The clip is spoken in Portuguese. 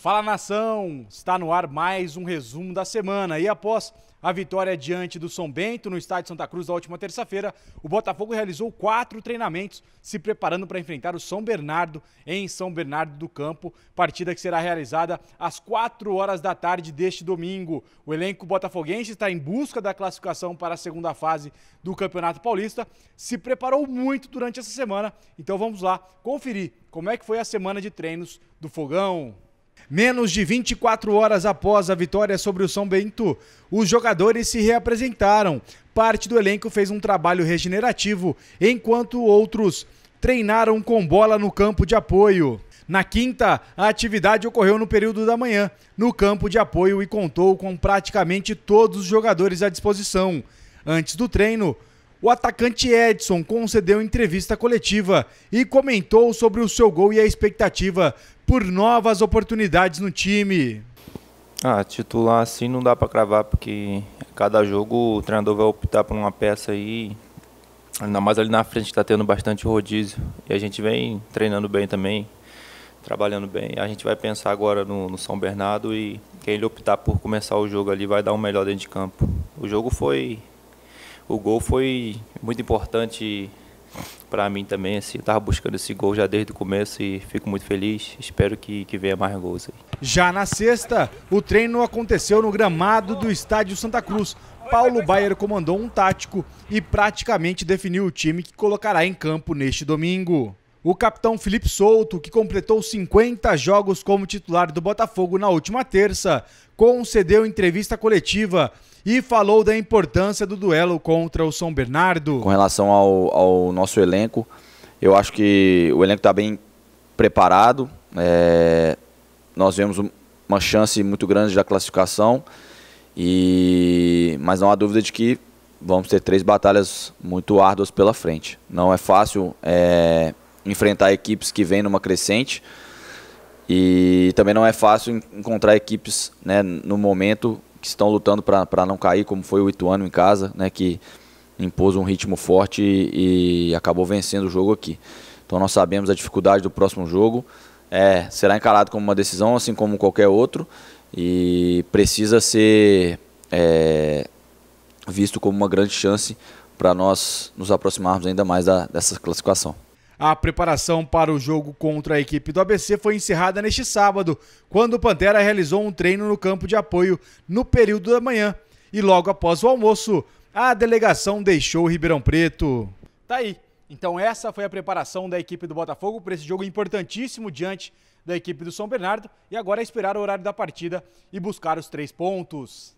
Fala nação! Está no ar mais um resumo da semana. E após a vitória diante do São Bento no estádio Santa Cruz da última terça-feira, o Botafogo realizou quatro treinamentos se preparando para enfrentar o São Bernardo em São Bernardo do Campo, partida que será realizada às 4 horas da tarde deste domingo. O elenco botafoguense está em busca da classificação para a segunda fase do Campeonato Paulista, se preparou muito durante essa semana, então vamos lá conferir como é que foi a semana de treinos do Fogão. Menos de 24 horas após a vitória sobre o São Bento, os jogadores se reapresentaram. Parte do elenco fez um trabalho regenerativo, enquanto outros treinaram com bola no campo de apoio. Na quinta, a atividade ocorreu no período da manhã, no campo de apoio e contou com praticamente todos os jogadores à disposição. Antes do treino, o atacante Edson concedeu entrevista coletiva e comentou sobre o seu gol e a expectativa por novas oportunidades no time. Ah, titular assim não dá para cravar, porque cada jogo o treinador vai optar por uma peça aí. Ainda mais ali na frente está tendo bastante rodízio. E a gente vem treinando bem também, trabalhando bem. A gente vai pensar agora no, no São Bernardo e quem ele optar por começar o jogo ali vai dar o um melhor dentro de campo. O jogo foi. O gol foi muito importante para mim também, assim, eu tava buscando esse gol já desde o começo e fico muito feliz. Espero que, que venha mais gols aí. Já na sexta, o treino aconteceu no gramado do estádio Santa Cruz. Paulo Baier comandou um tático e praticamente definiu o time que colocará em campo neste domingo o capitão Felipe Souto, que completou 50 jogos como titular do Botafogo na última terça, concedeu entrevista coletiva e falou da importância do duelo contra o São Bernardo. Com relação ao, ao nosso elenco, eu acho que o elenco está bem preparado. É, nós vemos uma chance muito grande da classificação, e, mas não há dúvida de que vamos ter três batalhas muito árduas pela frente. Não é fácil é, enfrentar equipes que vêm numa crescente. E também não é fácil encontrar equipes né, no momento que estão lutando para não cair, como foi o Ituano em casa, né, que impôs um ritmo forte e, e, acabou vencendo o jogo aqui. Então nós sabemos a dificuldade do próximo jogo. É, será encarado como uma decisão, assim como qualquer outro, e precisa ser é, visto como uma grande chance para nós nos aproximarmos ainda mais da, dessa classificação. A preparação para o jogo contra a equipe do ABC foi encerrada neste sábado, quando o Pantera realizou um treino no campo de apoio no período da manhã. E logo após o almoço, a delegação deixou o Ribeirão Preto. Tá aí. Então essa foi a preparação da equipe do Botafogo para esse jogo importantíssimo diante da equipe do São Bernardo. E agora é esperar o horário da partida e buscar os três pontos.